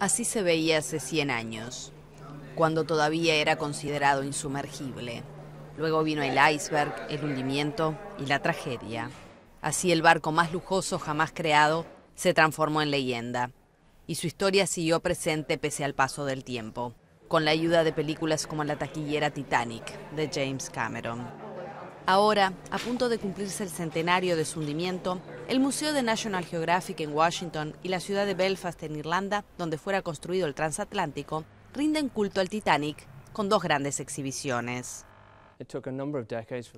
Así se veía hace 100 años, cuando todavía era considerado insumergible. Luego vino el iceberg, el hundimiento y la tragedia. Así el barco más lujoso jamás creado se transformó en leyenda, y su historia siguió presente pese al paso del tiempo, con la ayuda de películas como La taquillera Titanic de James Cameron. Ahora, a punto de cumplirse el centenario de su hundimiento, el Museo de National Geographic en Washington y la ciudad de Belfast en Irlanda, donde fuera construido el transatlántico, rinden culto al Titanic con dos grandes exhibiciones.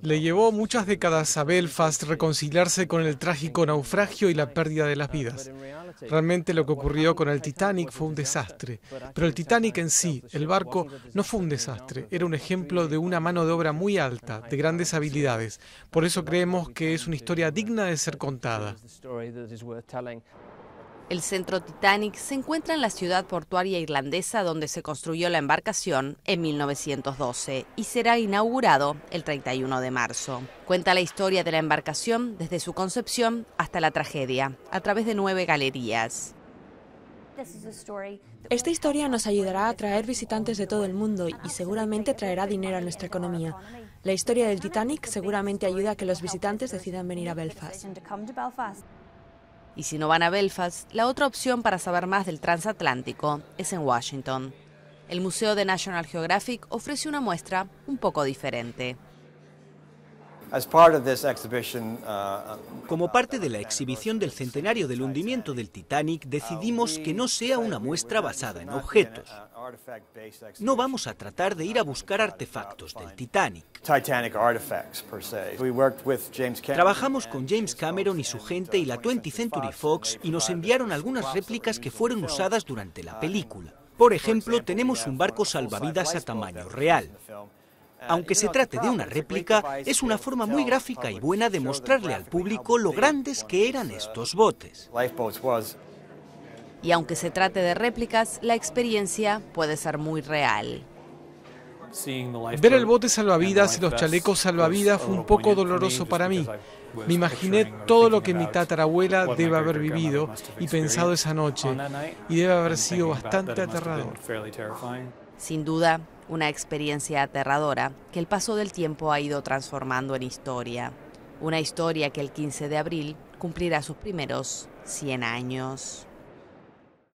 Le llevó muchas décadas a Belfast reconciliarse con el trágico naufragio y la pérdida de las vidas. Realmente lo que ocurrió con el Titanic fue un desastre, pero el Titanic en sí, el barco, no fue un desastre, era un ejemplo de una mano de obra muy alta, de grandes habilidades. Por eso creemos que es una historia digna de ser contada. El centro Titanic se encuentra en la ciudad portuaria irlandesa donde se construyó la embarcación en 1912 y será inaugurado el 31 de marzo. Cuenta la historia de la embarcación desde su concepción hasta la tragedia, a través de nueve galerías. Esta historia nos ayudará a atraer visitantes de todo el mundo y seguramente traerá dinero a nuestra economía. La historia del Titanic seguramente ayuda a que los visitantes decidan venir a Belfast. Y si no van a Belfast, la otra opción para saber más del transatlántico es en Washington. El Museo de National Geographic ofrece una muestra un poco diferente. Uh, uh, Como parte de la exhibición del centenario del hundimiento del Titanic, decidimos que no sea una muestra basada en objetos. No vamos a tratar de ir a buscar artefactos del Titanic. Trabajamos con James Cameron y su gente y la 20th Century Fox y nos enviaron algunas réplicas que fueron usadas durante la película. Por ejemplo, tenemos un barco salvavidas a tamaño real. Aunque se trate de una réplica, es una forma muy gráfica y buena de mostrarle al público lo grandes que eran estos botes. Y aunque se trate de réplicas, la experiencia puede ser muy real. Ver el bote salvavidas y los chalecos salvavidas fue un poco doloroso para mí. Me imaginé todo lo que mi tatarabuela debe haber vivido y pensado esa noche, y debe haber sido bastante aterrador. Sin duda, una experiencia aterradora que el paso del tiempo ha ido transformando en historia. Una historia que el 15 de abril cumplirá sus primeros 100 años.